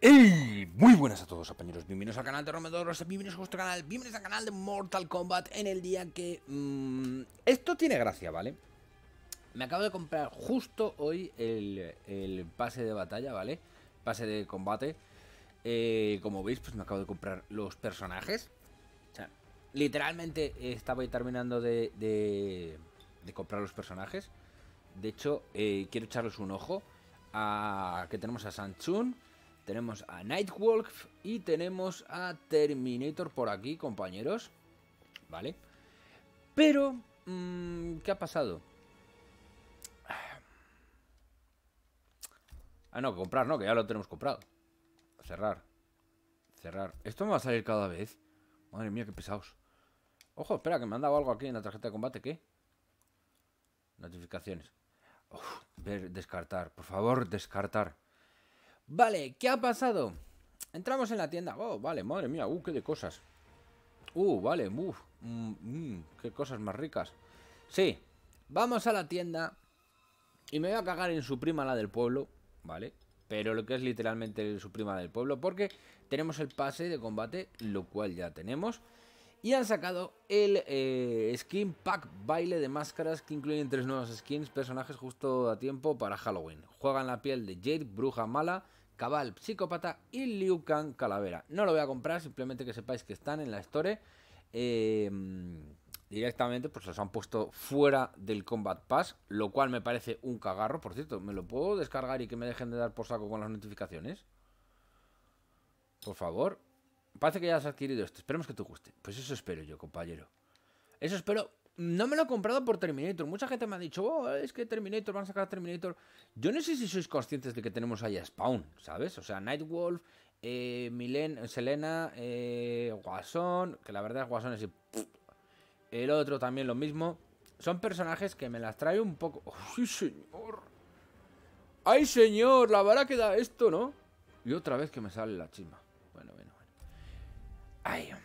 ¡Hey! Muy buenas a todos, compañeros. Bienvenidos al canal de Romedoros, bienvenidos a vuestro canal, bienvenidos al canal de Mortal Kombat en el día que... Mm, esto tiene gracia, ¿vale? Me acabo de comprar justo hoy el, pase de batalla, ¿vale? Pase de combate. Eh, como veis, pues me acabo de comprar los personajes. O sea, literalmente estaba ahí terminando de, comprar los personajes. De hecho, eh, quiero echarles un ojo a que tenemos a Sanchun tenemos a Nightwolf y tenemos a Terminator por aquí, compañeros. ¿Vale? Pero, mm, ¿qué ha pasado? Ah, no, comprar no, que ya lo tenemos comprado. Cerrar. Cerrar. Esto me va a salir cada vez. Madre mía, qué pesados. Ojo, espera, que me han dado algo aquí en la tarjeta de combate. ¿Qué? Notificaciones. ver, descartar. Por favor, descartar. Vale, ¿qué ha pasado? Entramos en la tienda. Oh, vale, madre mía. Uh, qué de cosas. Uh, vale, Uh. qué cosas más ricas. Sí, vamos a la tienda. Y me voy a cagar en su prima, la del pueblo. Vale, pero lo que es literalmente su prima del pueblo, porque tenemos el pase de combate, lo cual ya tenemos. Y han sacado el eh, skin pack baile de máscaras que incluyen tres nuevas skins, personajes justo a tiempo para Halloween. Juegan la piel de Jade, bruja mala, Cabal Psicópata y Liu Kang Calavera. No lo voy a comprar, simplemente que sepáis que están en la Store. Em, directamente pues los han puesto fuera del Combat Pass, lo cual me parece un cagarro. Por cierto, ¿me lo puedo descargar y que me dejen de dar por saco con las notificaciones? Por favor. Parece que ya has adquirido esto. Esperemos que te guste. Pues eso espero yo, compañero. Eso espero no me lo he comprado por Terminator. Mucha gente me ha dicho, oh, es que Terminator, van a sacar Terminator. Yo no sé si sois conscientes de que tenemos allá a Spawn, ¿sabes? O sea, Nightwolf, eh, Milen, Selena, eh, Guasón, que la verdad es Guasón es El otro también lo mismo. Son personajes que me las trae un poco... ¡Ay, oh, señor! ¡Ay, señor! La vara queda esto, ¿no? Y otra vez que me sale la chima. Bueno, bueno, bueno.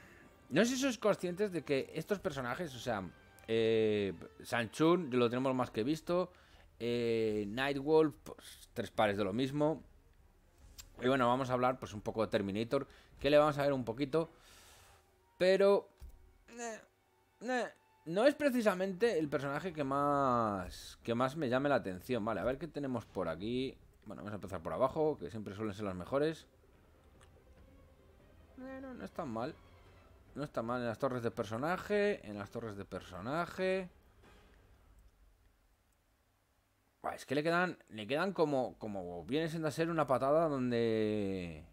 No sé si sois conscientes de que estos personajes, o sea... Eh, Sanchun, lo tenemos más que visto. Eh, Nightwolf, pues, tres pares de lo mismo. Y bueno, vamos a hablar pues un poco de Terminator, que le vamos a ver un poquito. Pero... Eh, eh. no es precisamente el personaje que más, que más me llame la atención. Vale, a ver qué tenemos por aquí. Bueno, vamos a empezar por abajo, que siempre suelen ser Las mejores. Bueno, no es tan mal. No está mal en las torres de personaje. En las torres de personaje. es que le quedan. Le quedan como. como viene siendo a ser una patada donde.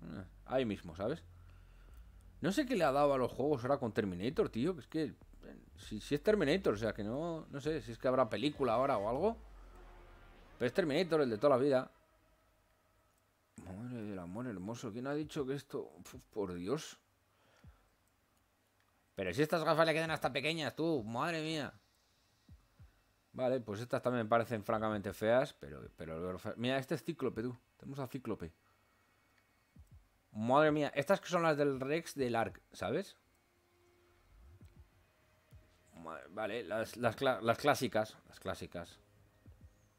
Mm, ahí mismo, ¿sabes? No sé qué le ha dado a los juegos ahora con Terminator, tío. Que es que. Si, si es Terminator, o sea que no. No sé si es que habrá película ahora o algo. Pero es Terminator, el de toda la vida. Madre del amor hermoso. ¿Quién ha dicho que esto. Por Dios. Pero si estas gafas le quedan hasta pequeñas, tú, madre mía. Vale, pues estas también me parecen francamente feas, pero, pero mira, este es Cíclope, tú. Tenemos a Cíclope. Madre mía, estas que son las del Rex del Ark, ¿sabes? Vale, las, las, clásicas. Las clásicas.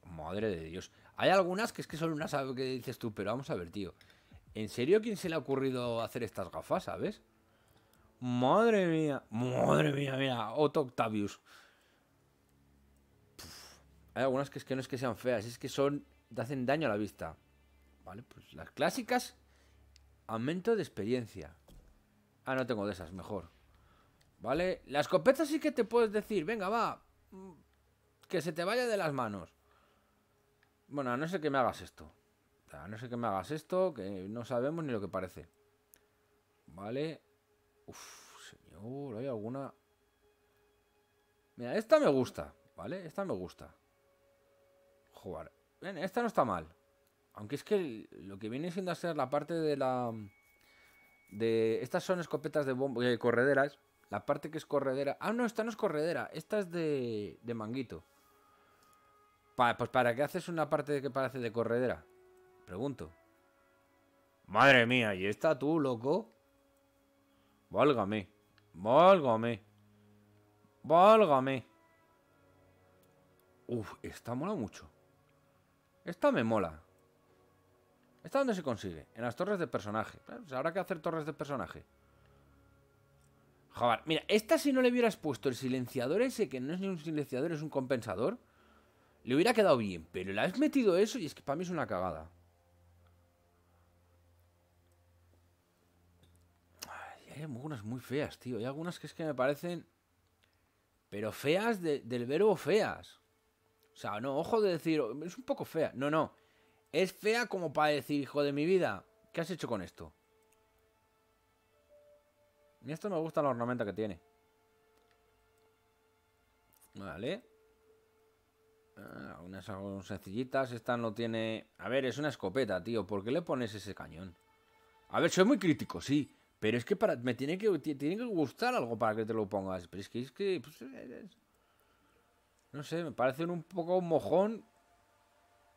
Madre de Dios. Hay algunas que es que son unas que dices tú, pero vamos a ver, tío. ¿En serio quién se le ha ocurrido hacer estas gafas, sabes? Madre mía, madre mía, mira, Otto Octavius. hay algunas que es que no es que sean feas, es que son. te hacen daño a la vista. Vale, pues las clásicas. Aumento de experiencia. Ah, no tengo de esas, mejor. Vale, la escopeta sí que te puedes decir, venga, va. Mm, que se te vaya de las manos. Bueno, a no sé que me hagas esto. A no sé que me hagas esto, que no sabemos ni lo que parece. Vale, Uf, señor, hay alguna... Mira, esta me gusta, ¿vale? Esta me gusta. Jugar. esta no está mal. Aunque es que lo que viene siendo a ser la parte de la... De... Estas son escopetas de bombo... Eh, correderas. La parte que es corredera. Ah, no, esta no es corredera. Esta es de, de manguito. pues para qué haces una parte que parece de corredera. Pregunto. Madre mía, ¿y esta tú, loco? Válgame. Válgame. Válgame. Uf, esta mola mucho. Esta me mola. ¿Esta dónde se consigue? En las torres de personaje. Pues habrá que hacer torres de personaje. Joder, mira, esta si no le hubieras puesto el silenciador ese, que no es ni un silenciador, es un compensador, le hubiera quedado bien. Pero le has metido eso y es que para mí es una cagada. hay algunas muy feas, tío. Hay algunas que es que me parecen. Pero feas del verbo feas. O sea, no, ojo de decir, es un poco fea. No, no. Es fea como para decir, hijo de mi vida, ¿qué has hecho con esto? Y esto me gusta la ornamenta que tiene. Vale. Algunas ah, unas sencillitas. Esta no tiene... A ver, es una escopeta, tío. ¿Por qué le pones ese cañón? A ver, soy muy crítico, sí. Pero es que para, me tiene que, tiene que gustar algo para que te lo pongas. Pero es que es que. Pues, no sé, me parece un poco mojón.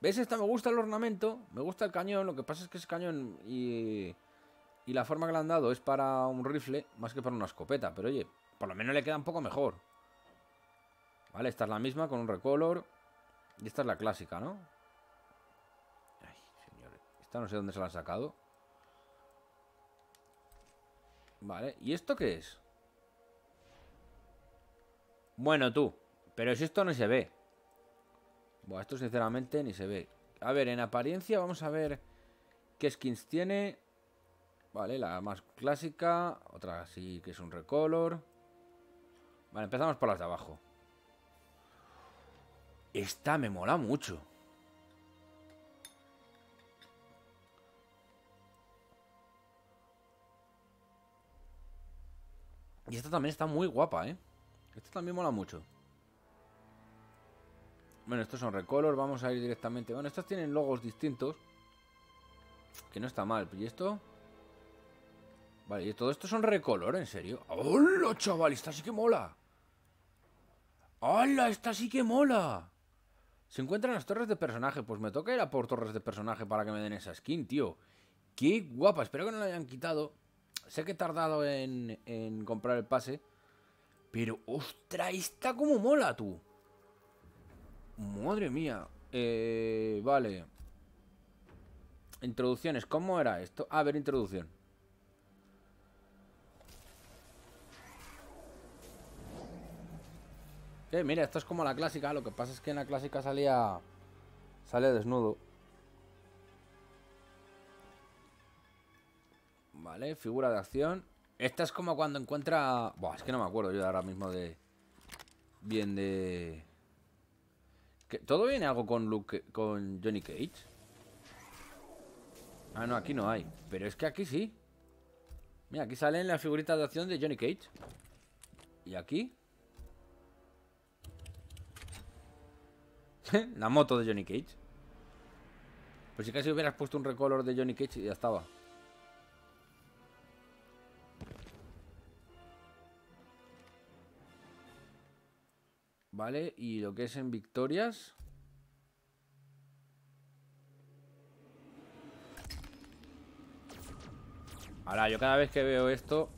¿Ves? Esta me gusta el ornamento, me gusta el cañón. Lo que pasa es que ese cañón y. Y la forma que le han dado es para un rifle más que para una escopeta. Pero oye, por lo menos le queda un poco mejor. Vale, esta es la misma con un recolor. Y esta es la clásica, ¿no? Ay, señores. Esta no sé dónde se la han sacado. Vale, ¿y esto qué es? Bueno, tú Pero si esto no se ve Bueno, esto sinceramente ni se ve A ver, en apariencia vamos a ver ¿Qué skins tiene? Vale, la más clásica Otra así, que es un recolor Vale, empezamos por las de abajo Esta me mola mucho Y esta también está muy guapa, ¿eh? Esta también mola mucho. Bueno, estos son recolor vamos a ir directamente... Bueno, estos tienen logos distintos. Que no está mal. ¿Y esto? Vale, y todo esto son recolor, ¿en serio? ¡Hola, chaval! Esta sí que mola. hola Esta sí que mola. Se encuentran las torres de personaje. Pues me toca ir a por torres de personaje para que me den esa skin, tío. ¡Qué guapa! Espero que no la hayan quitado. Sé que he tardado en, comprar el pase. Pero, ostra, está como mola, tú. Madre mía. Eh, vale. Introducciones, ¿cómo era esto? A ver, introducción. Eh, mira, esto es como la clásica. Lo que pasa es que en la clásica salía... Sale desnudo. Vale, figura de acción. Esta es como cuando encuentra... Buah, es que no me acuerdo yo ahora mismo de... Bien de... ¿Que ¿Todo viene algo con Luke... con Johnny Cage? Ah, no, aquí no hay. Pero es que aquí sí. Mira, aquí salen las figuritas de acción de Johnny Cage. ¿Y aquí? la moto de Johnny Cage. Pues si casi hubieras puesto un recolor de Johnny Cage y ya estaba. ¿vale? Y lo que es en victorias... Ahora, yo cada vez que veo esto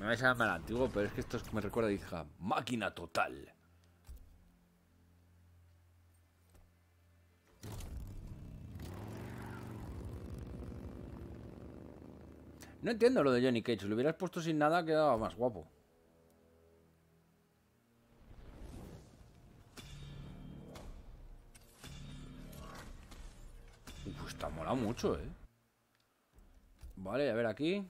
Me vais a llamar antiguo, pero es que esto me recuerda a Máquina total No entiendo lo de Johnny Cage lo hubieras puesto sin nada quedaba más guapo mucho, ¿eh? Vale, a ver aquí.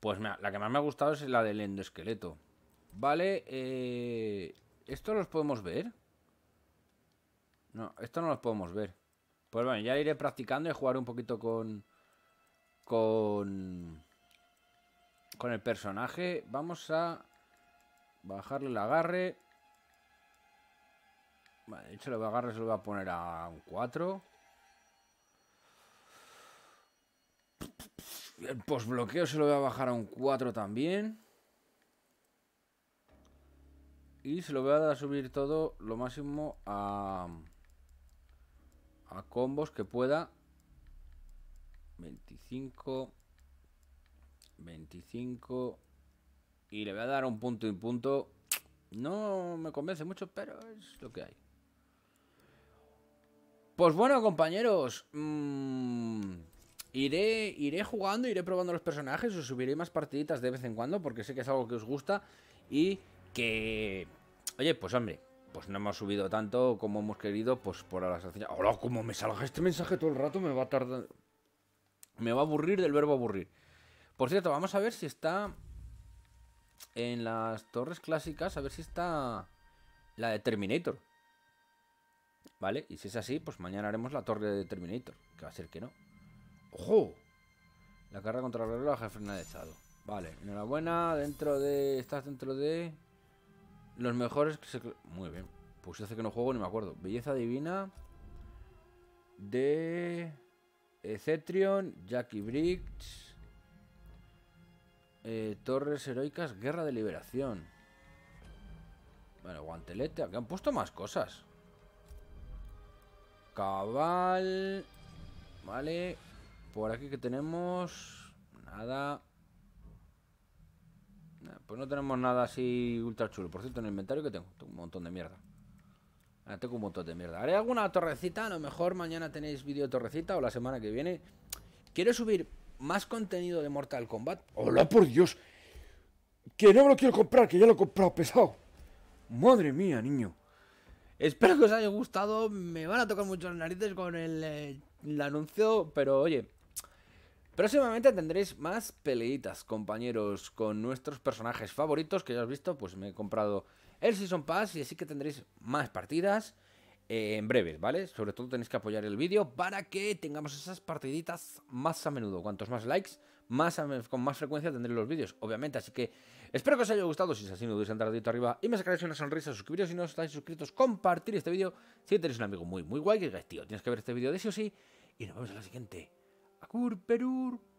Pues mira, la que más me ha gustado es la del endoesqueleto. Vale, eh... ¿Esto los podemos ver? No, esto no los podemos ver. Pues bueno, ya iré practicando y jugar un poquito con... Con... Con el personaje. Vamos a... Bajarle el agarre. Vale, de hecho, el agarre se lo voy a poner a un 4. El postbloqueo se lo voy a bajar a un 4 también. Y se lo voy a dar a subir todo lo máximo a, a combos que pueda. 25, 25, y le voy a dar un punto y punto. No me convence mucho, pero es lo que hay. Pues bueno, compañeros. Mm, iré, iré jugando, iré probando los personajes. Os subiré más partiditas de vez en cuando porque sé que es algo que os gusta. Y que... Oye, pues hombre, pues no hemos subido tanto como hemos querido, pues por las Ahora, como me salga este mensaje todo el rato, me va a tardar... Me va a aburrir del verbo aburrir. Por cierto, vamos a ver si está en las torres clásicas a ver si está la de Terminator. ¿Vale? Y si es así, pues mañana haremos la torre de Terminator. Que va a ser que no. ¡Ojo! La carga contra el reloj ha estado Vale, enhorabuena. Dentro de. Estás dentro de. Los mejores que se. Muy bien. Pues hace que no juego ni me acuerdo. Belleza divina. De. Cetrion, Jackie Briggs. Eh, torres heroicas, guerra de liberación. Bueno, guantelete. Aquí han puesto más cosas. Cabal. Vale. Por aquí que tenemos... Nada. pues no tenemos nada así ultra chulo. Por cierto, en el inventario que tengo. Tengo un montón de mierda. Ah, tengo un montón de mierda. Haré alguna torrecita. A lo mejor mañana tenéis vídeo torrecita o la semana que viene. Quiero subir más contenido de Mortal Kombat. ¡Hola, por Dios! Que no me lo quiero comprar, que ya lo he comprado pesado. Madre mía, niño. Espero que os haya gustado. Me van a tocar muchos narices con el, eh, el anuncio, pero oye, Próximamente tendréis más peleitas, compañeros, con nuestros personajes favoritos que ya has visto, pues me he comprado el Season Pass y así que tendréis más partidas en breves, ¿vale? Sobre todo tenéis que apoyar el vídeo para que tengamos esas partiditas más a menudo. Cuantos más likes, más con más frecuencia tendré los vídeos, obviamente. Así que espero que os haya gustado. Si es así, no dudéis andar dedito arriba y me sacaréis una sonrisa. Suscribiros si no estáis suscritos, compartir este vídeo. Si tenéis un amigo muy, muy guay que digáis, tío, tienes que ver este vídeo de sí o sí. Y nos vemos en la siguiente. Acur Perur.